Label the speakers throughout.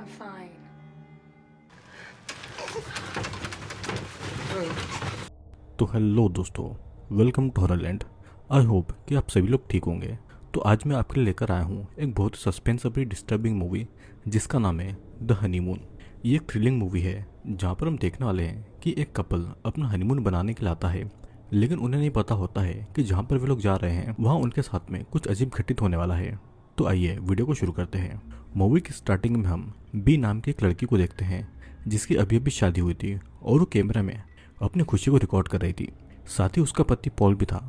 Speaker 1: I'm fine. तो hello दोस्तों welcome to horror land I hope कि आप सभी लोग ठीक होंगे तो आज मैं आपके लिए लेकर आया हूँ एक बहुत सस्पेंस अपनी डिस्टर्बिंग मूवी जिसका नाम है द हनीमून ये एक थ्रिलिंग मूवी है जहाँ पर हम देखने वाले हैं कि एक कपल अपना हनीमून बनाने के लिए आता है लेकिन उन्हें नहीं पता होता है कि जहाँ पर वे लोग जा रहे हैं वहाँ उनके साथ में कुछ अजीब घटित होने वाला है तो आइए वीडियो को शुरू करते हैं मूवी की स्टार्टिंग में हम बी नाम की एक लड़की को देखते हैं जिसकी अभी अभी शादी हुई थी और वो कैमरा में अपनी खुशी को रिकॉर्ड कर रही थी साथ ही उसका पति पॉल भी था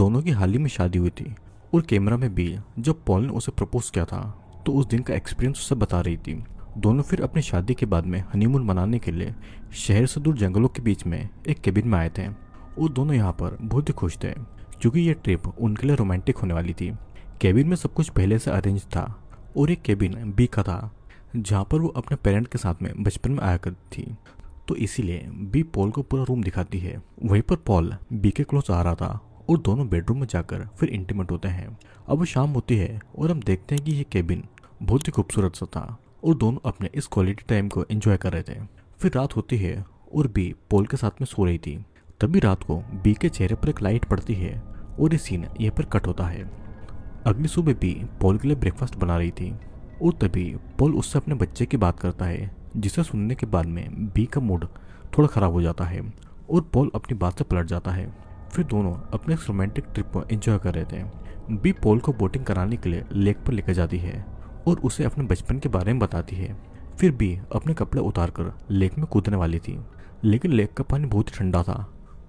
Speaker 1: दोनों की हाल ही में शादी हुई थी और कैमरा में बी जब पॉल ने उसे प्रपोज किया था तो उस दिन का एक्सपीरियंस उसे बता रही थी दोनों फिर अपनी शादी के बाद में हनीमून मनाने के लिए शहर से दूर जंगलों के बीच में एक केबिन में आए थे और दोनों यहाँ पर बहुत ही खुश थे क्योंकि ये ट्रिप उनके लिए रोमांटिक होने वाली थी केबिन में सब कुछ पहले से अरेंज था और एक केबिन बी का था जहाँ पर वो अपने पेरेंट के साथ में बचपन में आया करती थी तो इसीलिए बी पॉल को पूरा रूम दिखाती है वहीं पर पॉल बी के क्लोज आ रहा था और दोनों बेडरूम में जाकर फिर इंटीमेट होते हैं अब शाम होती है और हम देखते हैं कि ये केबिन बहुत ही खूबसूरत सा था और दोनों अपने इस क्वालिटी टाइम को एंजॉय कर रहे थे फिर रात होती है और बी पोल के साथ में सो रही थी तभी रात को बी के चेहरे पर एक लाइट पड़ती है और ये सीन यहाँ पर कट होता है अगली सुबह भी पॉल के लिए ब्रेकफास्ट बना रही थी और तभी पॉल उससे अपने बच्चे की बात करता है जिसे सुनने के बाद में बी का मूड थोड़ा ख़राब हो जाता है और पॉल अपनी बात से पलट जाता है फिर दोनों अपने एक रोमांटिक ट्रिप को एंजॉय कर रहे थे बी पॉल को बोटिंग कराने के लिए लेक पर लेकर जाती है और उसे अपने बचपन के बारे में बताती है फिर बी अपने कपड़े उतार कर लेक में कूदने वाली थी लेकिन लेक का पानी बहुत ठंडा था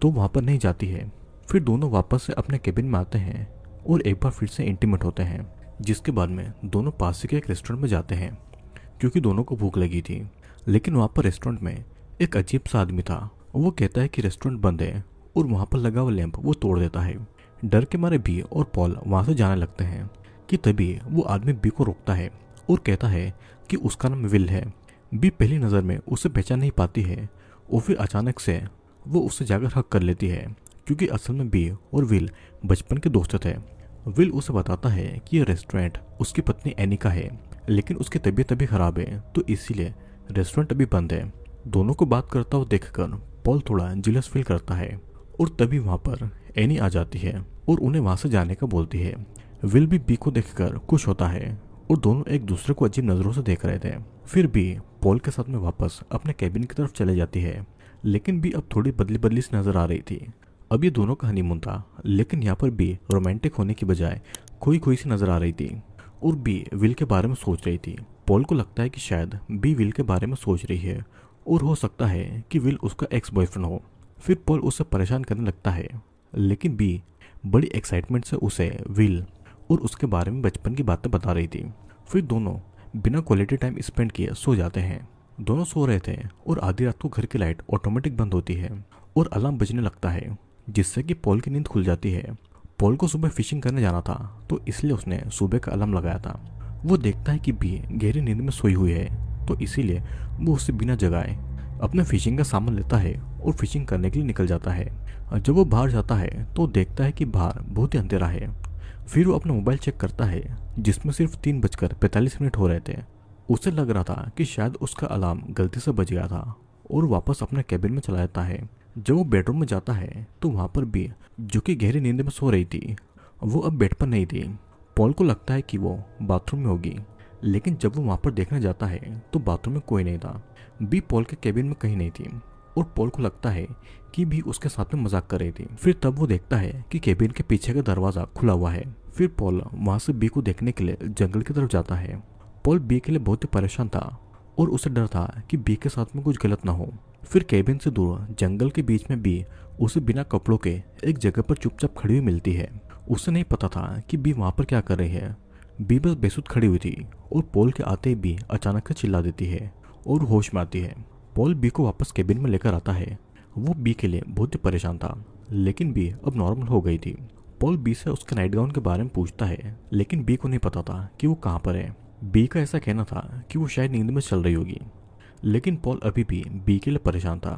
Speaker 1: तो वहाँ पर नहीं जाती है फिर दोनों वापस से अपने केबिन में आते हैं और एक बार फिर से इंटीमेट होते हैं जिसके बाद में दोनों पास के एक रेस्टोरेंट में जाते हैं क्योंकि दोनों को भूख लगी थी लेकिन वहाँ पर रेस्टोरेंट में एक अजीब सा आदमी था वो कहता है कि रेस्टोरेंट बंद है और वहाँ पर लगा हुआ लैंप वो तोड़ देता है डर के मारे बी और पॉल वहाँ से जाने लगते हैं कि तभी वो आदमी बी को रोकता है और कहता है कि उसका नाम विल है बी पहली नज़र में उसे पहचान नहीं पाती है और फिर अचानक से वो उससे जाकर हक कर लेती है क्योंकि असल में बी और विल बचपन के दोस्त थे विल उसे बताता है कि यह रेस्टोरेंट उसकी पत्नी एनी का है लेकिन उसकी तबीयत अभी ख़राब है तो इसीलिए रेस्टोरेंट अभी बंद है दोनों को बात करता हुआ देखकर पॉल थोड़ा जिलस फील करता है और तभी वहाँ पर एनी आ जाती है और उन्हें वहाँ से जाने का बोलती है विल भी बी को देख खुश होता है और दोनों एक दूसरे को अजीब नज़रों से देख रहे थे फिर भी पॉल के साथ में वापस अपने कैबिन की तरफ चले जाती है लेकिन भी अब थोड़ी बदली बदली से नज़र आ रही थी अब ये दोनों का हनीमून था लेकिन यहाँ पर बी रोमांटिक होने की बजाय खोई खोई सी नजर आ रही थी और बी विल के बारे में सोच रही थी पॉल को लगता है कि शायद बी विल के बारे में सोच रही है और हो सकता है कि विल उसका एक्स बॉयफ्रेंड हो फिर पॉल उसे परेशान करने लगता है लेकिन बी बड़ी एक्साइटमेंट से उसे विल और उसके बारे में बचपन की बातें बता रही थी फिर दोनों बिना क्वालिटी टाइम स्पेंड किए सो जाते हैं दोनों सो रहे थे और आधी रात को घर की लाइट ऑटोमेटिक बंद होती है और अलार्म बजने लगता है जिससे कि पॉल की नींद खुल जाती है पॉल को सुबह फिशिंग करने जाना था तो इसलिए उसने सुबह का अलार्म लगाया था वो देखता है कि बी गहरी नींद में सोई हुई है तो इसीलिए वो उसे बिना जगाए अपने फिशिंग का सामान लेता है और फिशिंग करने के लिए निकल जाता है जब वो बाहर जाता है तो देखता है कि बाहर बहुत ही अंधेरा है फिर वो अपना मोबाइल चेक करता है जिसमें सिर्फ तीन बजकर पैंतालीस मिनट हो रहे थे उसे लग रहा था कि शायद उसका अलार्म गलती से बज गया था और वापस अपने कैबिन में चला जाता है जब वो बेडरूम में जाता है तो वहाँ पर भी जो कि गहरी नींद में सो रही थी वो अब बेड पर नहीं थी पॉल को लगता है कि वो बाथरूम में होगी लेकिन जब वो वहाँ पर देखने जाता है तो बाथरूम में कोई नहीं था बी पॉल के कैबिन में कहीं नहीं थी और पॉल को लगता है कि भी उसके साथ में मजाक कर रही थी फिर तब वो देखता है कि केबिन के पीछे का दरवाजा खुला हुआ है फिर पॉल वहां से बी को देखने के लिए जंगल की तरफ जाता है पॉल बी के लिए बहुत ही परेशान था और उसे डर था कि बी के साथ में कुछ गलत ना हो फिर केबिन से दूर जंगल के बीच में बी उसे बिना कपड़ों के एक जगह पर चुपचाप खड़ी हुई मिलती है उसे नहीं पता था कि बी वहाँ पर क्या कर रही है बी बस बेसुध खड़ी हुई थी और पोल के आते ही बी अचानक से चिल्ला देती है और होश में आती है पोल बी को वापस केबिन में लेकर आता है वो बी के लिए बहुत ही परेशान था लेकिन बी अब नॉर्मल हो गई थी पोल बी से उसके नाइट गाउन के बारे में पूछता है लेकिन बी को नहीं पता था कि वो कहाँ पर है बी का ऐसा कहना था कि वो शायद नींद में चल रही होगी लेकिन पॉल अभी भी बी के लिए परेशान था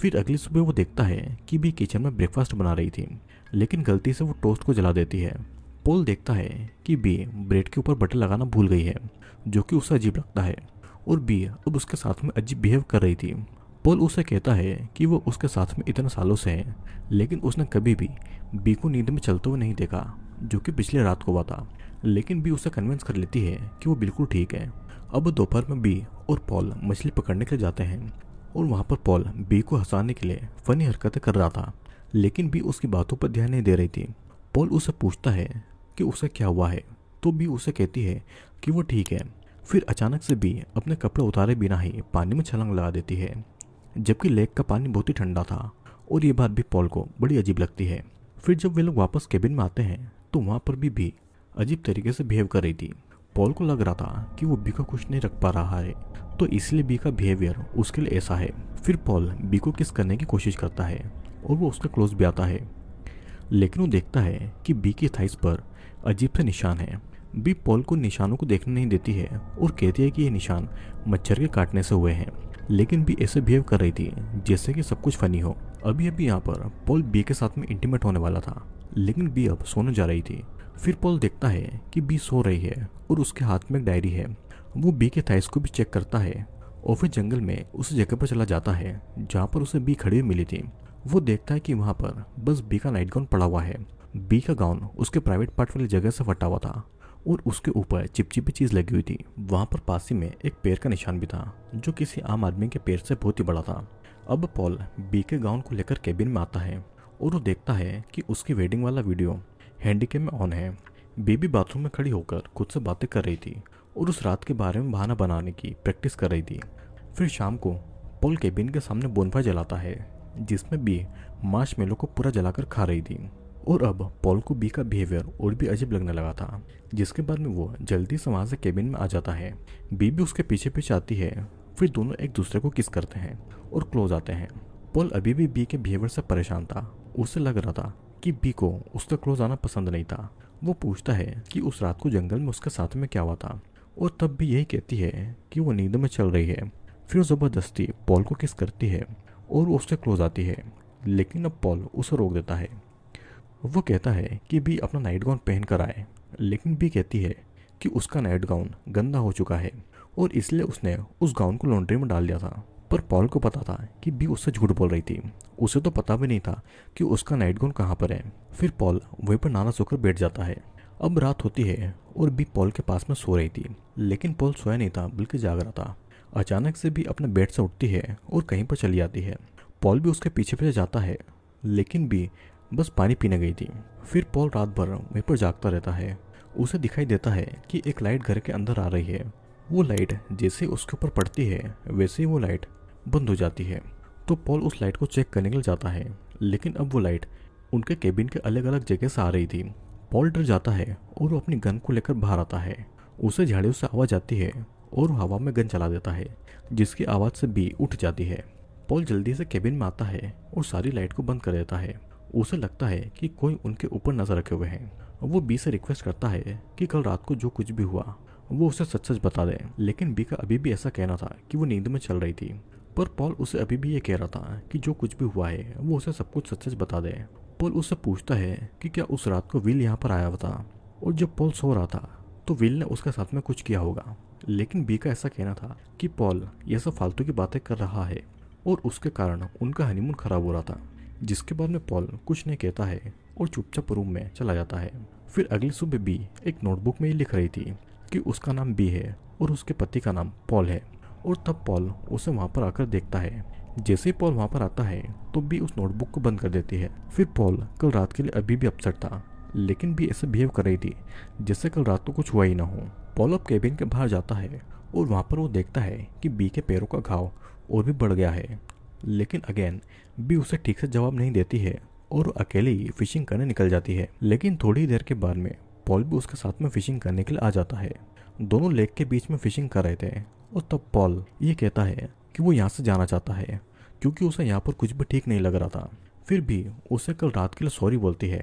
Speaker 1: फिर अगली सुबह वो देखता है कि बी किचन में ब्रेकफास्ट बना रही थी लेकिन गलती से वो टोस्ट को जला देती है पॉल देखता है कि बी ब्रेड के ऊपर बटर लगाना भूल गई है जो कि उसे अजीब लगता है और बी अब उसके साथ में अजीब बिहेव कर रही थी पॉल उसे कहता है कि वो उसके साथ में इतने सालों से है लेकिन उसने कभी भी बी को नींद में चलते हुए नहीं देखा जो कि पिछले रात को हुआ था लेकिन बी उसे कन्विंस कर लेती है कि वो बिल्कुल ठीक है अब दोपहर में बी और पॉल मछली पकड़ने के लिए जाते हैं और वहाँ पर पॉल बी को हंसाने के लिए फनी हरकतें कर रहा था लेकिन बी उसकी बातों पर ध्यान नहीं दे रही थी पॉल उसे पूछता है कि उसे क्या हुआ है तो बी उसे कहती है कि वो ठीक है फिर अचानक से बी अपने कपड़े उतारे बिना ही पानी में छलंग लगा देती है जबकि लेक का पानी बहुत ही ठंडा था और ये बात भी पॉल को बड़ी अजीब लगती है फिर जब वे लोग वापस केबिन में आते हैं तो वहाँ पर भी बी अजीब तरीके से बिहेव कर रही थी पॉल को लग रहा था कि वो बी का कुछ नहीं रख पा रहा है तो इसलिए बी का बिहेवियर उसके लिए ऐसा है फिर पॉल बी को किस करने की कोशिश करता है और वो उसका क्लोज भी आता है लेकिन वो देखता है कि बी की थाइस पर अजीब से निशान है बी पॉल को निशानों को देखने नहीं देती है और कहती है कि ये निशान मच्छर के काटने से हुए हैं लेकिन बी ऐसे बिहेव कर रही थी जैसे कि सब कुछ फनी हो अभी अभी यहाँ पर पॉल बी के साथ में इंटीमेट होने वाला था लेकिन बी अब सोने जा रही थी फिर पॉल देखता है कि बी सो रही है और उसके हाथ में एक डायरी है वो बी के थाइस को भी चेक करता है और फिर जंगल में उस जगह पर चला जाता है जहाँ पर उसे बी खड़ी हुई मिली थी वो देखता है कि वहाँ पर बस बी का नाइट गाउन पड़ा हुआ है बी का गाउन उसके प्राइवेट पार्ट वाली जगह से फटा हुआ था और उसके ऊपर चिपचिपी चीज लगी हुई थी वहाँ पर पास ही में एक पैर का निशान भी था जो किसी आम आदमी के पैर से बहुत ही बड़ा था अब पॉल बी के गाउन को लेकर केबिन में आता है और वो देखता है कि उसकी वेडिंग वाला वीडियो हैंडीकेप में ऑन है बेबी बाथरूम में खड़ी होकर खुद से बातें कर रही थी और उस रात के बारे में बहाना बनाने की प्रैक्टिस कर रही थी फिर शाम को पॉल केबिन के सामने बोनफा जलाता है जिसमें बी मार्श मेलो को पूरा जलाकर खा रही थी और अब पॉल को बी का बिहेवियर और भी अजीब लगने लगा था जिसके बाद में वो जल्दी से वहाँ से केबिन में आ जाता है बी भी उसके पीछे पीछे आती है फिर दोनों एक दूसरे को किस करते हैं और क्लोज आते हैं पॉल अभी भी बी के बिहेवियर से परेशान था उसे लग रहा था कि बी को उसका क्लोज आना पसंद नहीं था वो पूछता है कि उस रात को जंगल में उसके साथ में क्या हुआ था और तब भी यही कहती है कि वो नींद में चल रही है फिर ज़बरदस्ती पॉल को किस करती है और वो उससे क्लोज आती है लेकिन अब पॉल उसे रोक देता है वो कहता है कि बी अपना नाइट गाउन पहन कर आए लेकिन बी कहती है कि उसका नाइट गाउन गंदा हो चुका है और इसलिए उसने उस गाउन को लॉन्ड्री में डाल दिया था पर पॉल को पता था कि बी उससे झूठ बोल रही थी उसे तो पता भी नहीं था कि उसका नाइट गाउन कहाँ पर है फिर पॉल वहीं पर नाना सोकर बैठ जाता है अब रात होती है और बी पॉल के पास में सो रही थी लेकिन पॉल सोया नहीं था बल्कि जाग रहा था अचानक से भी अपने बेड से उठती है और कहीं पर चली जाती है पॉल भी उसके पीछे पीछे जाता है लेकिन भी बस पानी पीने गई थी फिर पॉल रात भर वहीं पर जागता रहता है उसे दिखाई देता है कि एक लाइट घर के अंदर आ रही है वो लाइट जैसे उसके ऊपर पड़ती है वैसे ही वो लाइट बंद हो जाती है तो पॉल उस लाइट को चेक करने के लिए जाता है लेकिन अब वो लाइट उनके केबिन के अलग अलग जगह से आ रही थी पॉल डर जाता है और वो अपनी गन को लेकर बाहर आता है उसे झाड़ियों से आवाज़ आती है और हवा में गन चला देता है जिसकी आवाज़ से बी उठ जाती है पॉल जल्दी से केबिन में आता है और सारी लाइट को बंद कर देता है उसे लगता है कि कोई उनके ऊपर नज़र रखे हुए हैं वो बी से रिक्वेस्ट करता है कि कल रात को जो कुछ भी हुआ वो उसे सच सच बता दे लेकिन बी का अभी भी ऐसा कहना था कि वो नींद में चल रही थी पर पॉल उसे अभी भी ये कह रहा था कि जो कुछ भी हुआ है वो उसे सब कुछ सच सच बता दे पॉल उससे पूछता है कि क्या उस रात को विल यहाँ पर आया हुआ था और जब पॉल सो रहा था तो विल ने उसके साथ में कुछ किया होगा लेकिन बी का ऐसा कहना था कि पॉल यह सब फालतू की बातें कर रहा है और उसके कारण उनका हनीमून खराब हो रहा था जिसके बाद में पॉल कुछ नहीं कहता है और चुपचाप रूम में चला जाता है फिर अगली सुबह बी एक नोटबुक में लिख रही थी कि उसका नाम बी है और उसके पति का नाम पॉल है और तब पॉल उसे वहाँ पर आकर देखता है जैसे ही पॉल वहाँ पर आता है तो बी उस नोटबुक को बंद कर देती है फिर पॉल कल रात के लिए अभी भी अपसेट था लेकिन बी ऐसे बिहेव कर रही थी जैसे कल रात को कुछ हुआ ही ना हो पॉल अब केबिन के बाहर जाता है और वहाँ पर वो देखता है कि बी के पैरों का घाव और भी बढ़ गया है लेकिन अगेन बी उसे ठीक से जवाब नहीं देती है और अकेले ही फिशिंग करने निकल जाती है लेकिन थोड़ी देर के बाद में पॉल भी उसके साथ में फिशिंग करने के लिए आ जाता है दोनों लेक के बीच में फिशिंग कर रहे थे और तब पॉल ये कहता है कि वो यहाँ से जाना चाहता है क्योंकि उसे यहाँ पर कुछ भी ठीक नहीं लग रहा था फिर भी उसे कल रात के लिए सॉरी बोलती है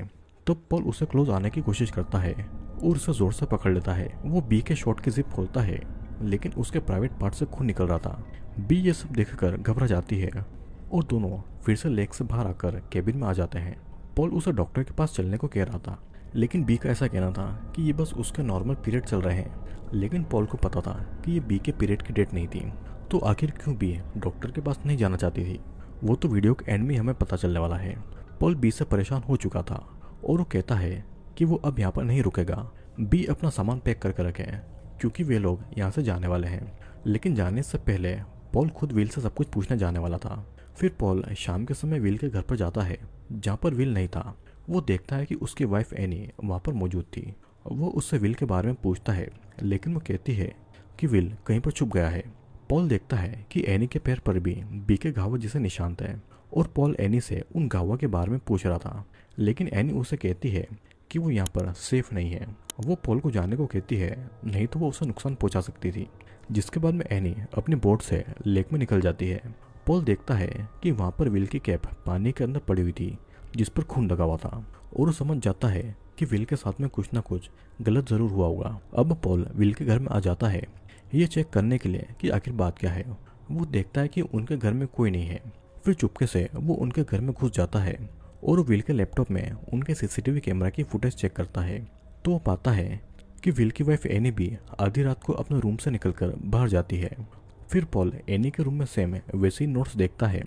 Speaker 1: तब पॉल उसे क्लोज आने की कोशिश करता है और उसे जोर से पकड़ लेता है वो बी के शॉर्ट की जिप खोलता है लेकिन उसके प्राइवेट पार्ट से खून निकल रहा था बी ये सब देख घबरा जाती है और दोनों फिर से लेक से बाहर आकर केबिन में आ जाते हैं पॉल उसे डॉक्टर के पास चलने को कह रहा था लेकिन बी का ऐसा कहना था कि ये बस उसके नॉर्मल पीरियड चल रहे हैं लेकिन पॉल को पता था कि ये बी के पीरियड की डेट नहीं थी तो आखिर क्यों बी डॉक्टर के पास नहीं जाना चाहती थी वो तो वीडियो के एंड में हमें पता चलने वाला है पॉल बी से परेशान हो चुका था और वो कहता है कि वो अब यहाँ पर नहीं रुकेगा बी अपना सामान पैक करके रखे क्योंकि वे लोग यहाँ से जाने वाले हैं लेकिन जाने से पहले पॉल खुद विल से सब कुछ पूछने जाने वाला था फिर पॉल शाम के समय विल के घर पर जाता है जहाँ पर विल नहीं था वो देखता है कि उसकी वाइफ एनी वहाँ पर मौजूद थी वो उससे विल के बारे में पूछता है लेकिन वो कहती है कि विल कहीं पर छुप गया है पॉल देखता है कि एनी के पैर पर भी बीके घावा जैसे निशान थे और पॉल एनी से उन घावा के बारे में पूछ रहा था लेकिन एनी उसे कहती है कि वो यहाँ पर सेफ नहीं है वो पॉल को जाने को कहती है नहीं तो वो उसे नुकसान पहुँचा सकती थी जिसके बाद में एनी अपने बोट से लेक में निकल जाती है पॉल देखता है कि वहाँ पर विल की कैप पानी के अंदर पड़ी हुई थी जिस पर खून लगा हुआ था और वो समझ जाता है कि विल के साथ में कुछ ना कुछ गलत ज़रूर हुआ होगा अब पॉल विल के घर में आ जाता है ये चेक करने के लिए कि आखिर बात क्या है वो देखता है कि उनके घर में कोई नहीं है फिर चुपके से वो उनके घर में घुस जाता है और विल के लैपटॉप में उनके सीसीटीवी कैमरा की फुटेज चेक करता है तो वो पाता है कि विल की वाइफ एनी भी आधी रात को अपने रूम से निकलकर बाहर जाती है फिर पॉल एनी के रूम में सेम वैसे ही नोट्स देखता है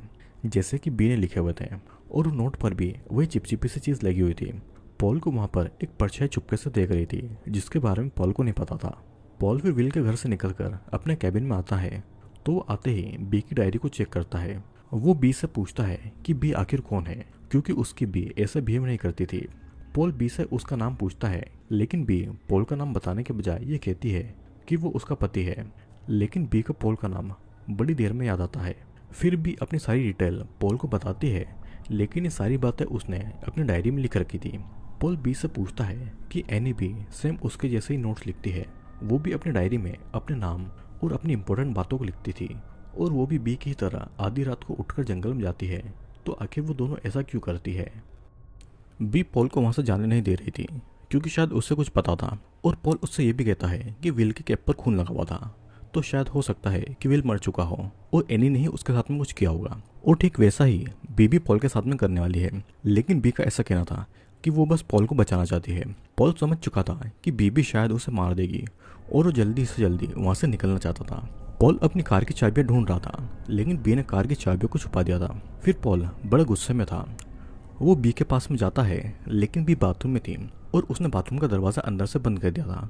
Speaker 1: जैसे कि बी ने लिखे हुए थे और नोट पर भी वही चिपचिपी सी चीज़ लगी हुई थी पॉल को वहाँ पर एक परछाई चुपके से देख रही थी जिसके बारे में पॉल को नहीं पता था पॉल फिर विल के घर से निकलकर अपने कैबिन में आता है तो वो आते ही बी की डायरी को चेक करता है वो बी से पूछता है कि बी आखिर कौन है क्योंकि उसकी बी ऐसा बिहेव नहीं करती थी पॉल बी से उसका नाम पूछता है लेकिन बी पॉल का नाम बताने के बजाय ये कहती है कि वो उसका पति है लेकिन बी का पॉल का नाम बड़ी देर में याद आता है फिर भी अपनी सारी डिटेल पॉल को बताती है लेकिन ये सारी बातें उसने अपनी डायरी में लिख रखी थी पॉल बी से पूछता है कि एनी भी सेम उसके जैसे ही नोट्स लिखती है वो भी अपनी डायरी में अपने नाम और अपनी इंपॉर्टेंट बातों को लिखती थी और वो भी बी की तरह आधी रात को उठकर जंगल में जाती है तो आखिर वो दोनों ऐसा क्यों करती है बी पॉल को वहाँ से जाने नहीं दे रही थी क्योंकि शायद उससे कुछ पता था और पॉल उससे ये भी कहता है कि विल के कैप पर खून लगा हुआ था तो शायद हो सकता है कि विल मर चुका हो और एनी ने ही उसके साथ में कुछ किया होगा और ठीक वैसा ही बी भी पॉल के साथ में करने वाली है लेकिन बी का ऐसा कहना था कि वो बस पॉल को बचाना चाहती है पॉल समझ चुका था कि बीबी शायद उसे मार देगी और वो जल्दी से जल्दी वहाँ से निकलना चाहता था पॉल अपनी कार की चाबियाँ ढूंढ रहा था लेकिन बी ने कार की चाबियों को छुपा दिया था फिर पॉल बड़े गुस्से में था वो बी के पास में जाता है लेकिन बी बाथरूम में थी और उसने बाथरूम का दरवाज़ा अंदर से बंद कर दिया था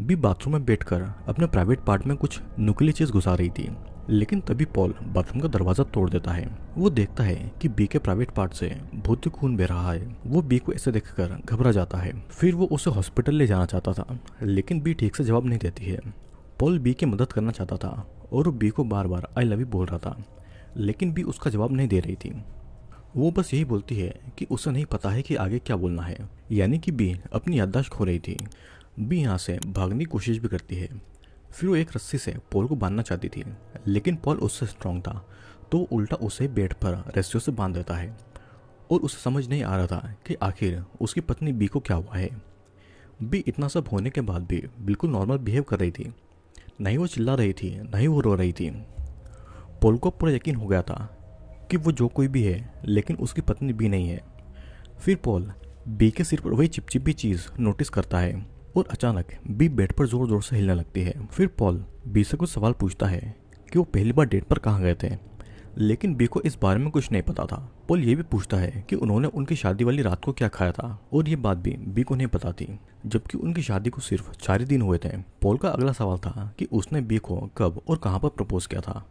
Speaker 1: भी बाथरूम में बैठकर अपने प्राइवेट पार्ट में कुछ नुकली चीज घुसा रही थी लेकिन तभी पॉल बाथरूम का दरवाजा तोड़ देता है वो देखता है कि बी के प्राइवेट पार्ट से भौतिक खून बह रहा है वो बी को ऐसे देखकर घबरा जाता है फिर वो उसे हॉस्पिटल ले जाना चाहता था लेकिन बी ठीक से जवाब नहीं देती है पॉल बी की मदद करना चाहता था और बी को बार बार आई लव यू बोल रहा था लेकिन बी उसका जवाब नहीं दे रही थी वो बस यही बोलती है कि उसे नहीं पता है कि आगे क्या बोलना है यानी कि बी अपनी याददाश्त खो रही थी बी यहाँ से भागने की कोशिश भी करती है फिर वो एक रस्सी से पॉल को बांधना चाहती थी लेकिन पॉल उससे स्ट्रांग था तो उल्टा उसे बेड पर रस्सियों से बांध देता है और उसे समझ नहीं आ रहा था कि आखिर उसकी पत्नी बी को क्या हुआ है बी इतना सब होने के बाद भी बिल्कुल नॉर्मल बिहेव कर रही थी नहीं वो चिल्ला रही थी नहीं वो रो रही थी पोल को पूरा यकीन हो गया था कि वो जो कोई भी है लेकिन उसकी पत्नी भी नहीं है फिर पॉल बी के सिर पर वही चिपचिपी चीज़ नोटिस करता है और अचानक बी बेड पर जोर जोर से हिलने लगती है फिर पॉल बी से कुछ सवाल पूछता है कि वो पहली बार डेट पर कहाँ गए थे लेकिन बी को इस बारे में कुछ नहीं पता था पॉल ये भी पूछता है कि उन्होंने उनकी शादी वाली रात को क्या खाया था और ये बात भी बी को नहीं पता थी जबकि उनकी शादी को सिर्फ चार ही दिन हुए थे पॉल का अगला सवाल था कि उसने बी को कब और कहाँ पर प्रपोज किया था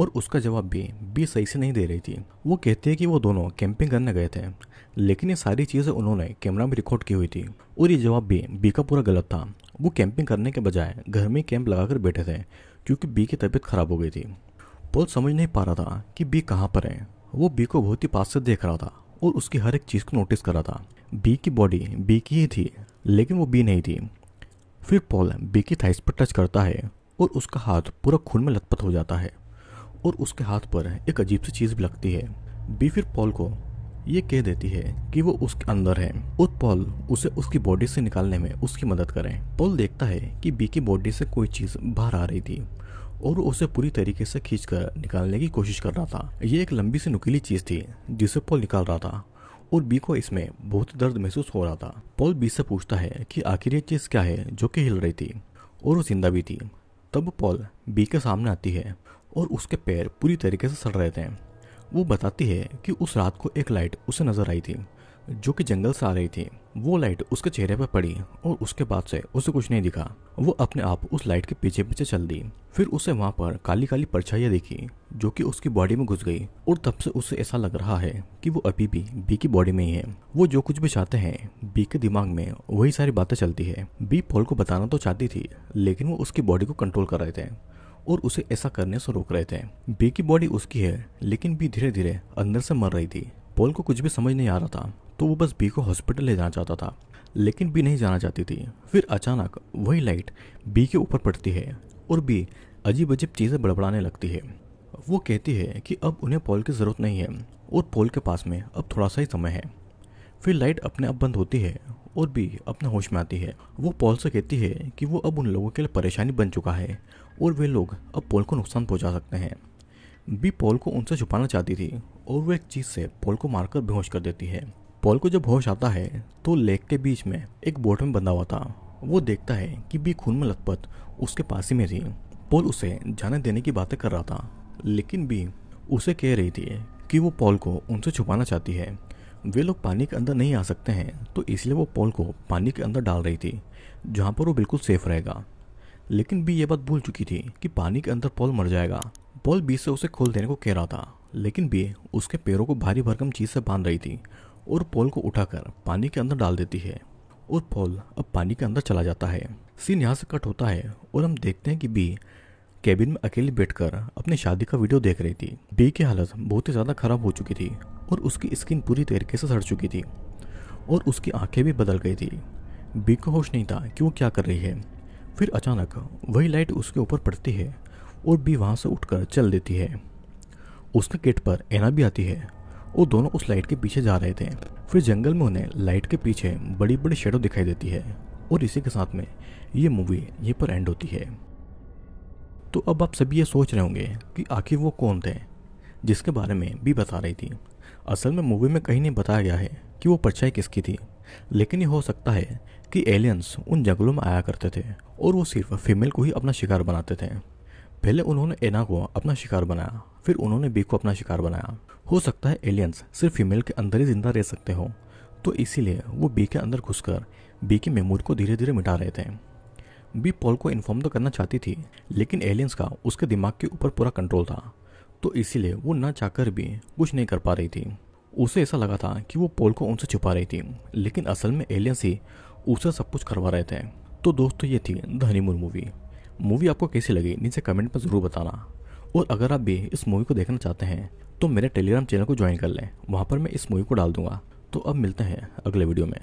Speaker 1: और उसका जवाब भी बी सही से नहीं दे रही थी वो कहते हैं कि वो दोनों कैंपिंग करने गए थे लेकिन ये सारी चीज़ें उन्होंने कैमरा में रिकॉर्ड की हुई थी और ये जवाब भी बी का पूरा गलत था वो कैंपिंग करने के बजाय घर में कैंप लगाकर बैठे थे क्योंकि बी की तबीयत खराब हो गई थी पॉल समझ नहीं पा रहा था कि बी कहाँ पर है वो बी को बहुत ही पास से देख रहा था और उसकी हर एक चीज़ को नोटिस कर रहा था बी की बॉडी बी की ही थी लेकिन वो बी नहीं थी फिर पॉल बी की थाइस पर टच करता है और उसका हाथ पूरा खून में लथपथ हो जाता है और उसके हाथ पर एक अजीब सी चीज़ भी लगती है बी फिर पॉल को ये कह देती है कि वो उसके अंदर है और उसे उसकी बॉडी से निकालने में उसकी मदद करें पॉल देखता है कि बी की बॉडी से कोई चीज बाहर आ रही थी और उसे पूरी तरीके से खींच कर निकालने की कोशिश कर रहा था ये एक लंबी सी नुकीली चीज थी जिसे पॉल निकाल रहा था और बी को इसमें बहुत दर्द महसूस हो रहा था पॉल बी से पूछता है कि आखिर ये चीज़ क्या है जो कि हिल रही थी और वो जिंदा भी थी तब पॉल बी के सामने आती है और उसके पैर पूरी तरीके से सड़ रहे थे वो बताती है कि उस रात को एक लाइट उसे नज़र आई थी जो कि जंगल से आ रही थी वो लाइट उसके चेहरे पर पड़ी और उसके बाद से उसे कुछ नहीं दिखा वो अपने आप उस लाइट के पीछे पीछे चल दी फिर उसे वहाँ पर काली काली परछाइयाँ देखी जो कि उसकी बॉडी में घुस गई और तब से उसे ऐसा लग रहा है कि वो अभी भी बी की बॉडी में ही है वो जो कुछ भी चाहते हैं बी के दिमाग में वही सारी बातें चलती है बी पॉल को बताना तो चाहती थी लेकिन वो उसकी बॉडी को कंट्रोल कर रहे थे और उसे ऐसा करने से रोक रहे थे बे की बॉडी उसकी है लेकिन बी धीरे धीरे अंदर से मर रही थी पॉल को कुछ भी समझ नहीं आ रहा था तो वो बस बी को हॉस्पिटल ले जाना चाहता था लेकिन बी नहीं जाना चाहती थी फिर अचानक वही लाइट बी के ऊपर पड़ती है और बी अजीब अजीब चीज़ें बड़बड़ाने लगती है वो कहती है कि अब उन्हें पॉल की ज़रूरत नहीं है और पॉल के पास में अब थोड़ा सा ही समय है फिर लाइट अपने आप बंद होती है और बी अपने होश में आती है वो पॉल से कहती है कि वो अब उन लोगों के लिए परेशानी बन चुका है और वे लोग अब पॉल को नुकसान पहुंचा सकते हैं बी पॉल को उनसे छुपाना चाहती थी और वह एक चीज़ से पॉल को मारकर बेहोश कर देती है पॉल को जब होश आता है तो लेक के बीच में एक बोट में बंधा हुआ था वो देखता है कि बी खून में लथपथ उसके पास ही में थी पॉल उसे जाने देने की बातें कर रहा था लेकिन बी उसे कह रही थी कि वो पॉल को उनसे छुपाना चाहती है वे लोग पानी के अंदर नहीं आ सकते हैं तो इसलिए वो पॉल को पानी के अंदर डाल रही थी जहाँ पर वो बिल्कुल सेफ रहेगा लेकिन बी ये बात भूल चुकी थी कि पानी के अंदर पॉल मर जाएगा पॉल बी से उसे खोल देने को कह रहा था लेकिन बी उसके पैरों को भारी भरकम चीज से बांध रही थी और पॉल को उठाकर पानी के अंदर डाल देती है और पॉल अब पानी के अंदर चला जाता है सीन यहाँ से कट होता है और हम देखते हैं कि बी कैबिन में अकेली बैठकर अपनी शादी का वीडियो देख रही थी बी की हालत बहुत ही ज़्यादा खराब हो चुकी थी और उसकी स्किन पूरी तरीके से सड़ चुकी थी और उसकी आंखें भी बदल गई थी बी को होश नहीं था कि वो क्या कर रही है फिर अचानक वही लाइट उसके ऊपर पड़ती है और बी वहाँ से उठकर चल देती है उसके गेट पर एना भी आती है वो दोनों उस लाइट के पीछे जा रहे थे फिर जंगल में उन्हें लाइट के पीछे बड़ी बड़ी शेडो दिखाई देती है और इसी के साथ में ये मूवी यहीं पर एंड होती है तो अब आप सभी ये सोच रहे होंगे कि आखिर वो कौन थे जिसके बारे में भी बता रही थी असल में मूवी में कहीं नहीं बताया गया है कि वो परछाई किसकी थी लेकिन ये हो सकता है कि एलियंस उन जंगलों में आया करते थे और वो सिर्फ फीमेल को ही अपना शिकार बनाते थे पहले उन्होंने एना को अपना शिकार बनाया फिर उन्होंने बी को अपना शिकार बनाया हो सकता है एलियंस सिर्फ फीमेल के अंदर ही जिंदा रह सकते हो तो इसीलिए वो बी के अंदर घुसकर बी की मेमोरी को धीरे धीरे मिटा रहे थे बी पॉल को इन्फॉर्म तो करना चाहती थी लेकिन एलियंस का उसके दिमाग के ऊपर पूरा कंट्रोल था तो इसीलिए वो ना चाहकर भी कुछ नहीं कर पा रही थी उसे ऐसा लगा था कि वो पॉल को उनसे छुपा रही थी लेकिन असल में एलियंस ही उसे सब कुछ करवा रहे थे तो दोस्तों ये थी द हनीमून मूवी मूवी आपको कैसी लगी नीचे कमेंट में ज़रूर बताना और अगर आप भी इस मूवी को देखना चाहते हैं तो मेरे टेलीग्राम चैनल को ज्वाइन कर लें वहाँ पर मैं इस मूवी को डाल दूंगा तो अब मिलते हैं अगले वीडियो में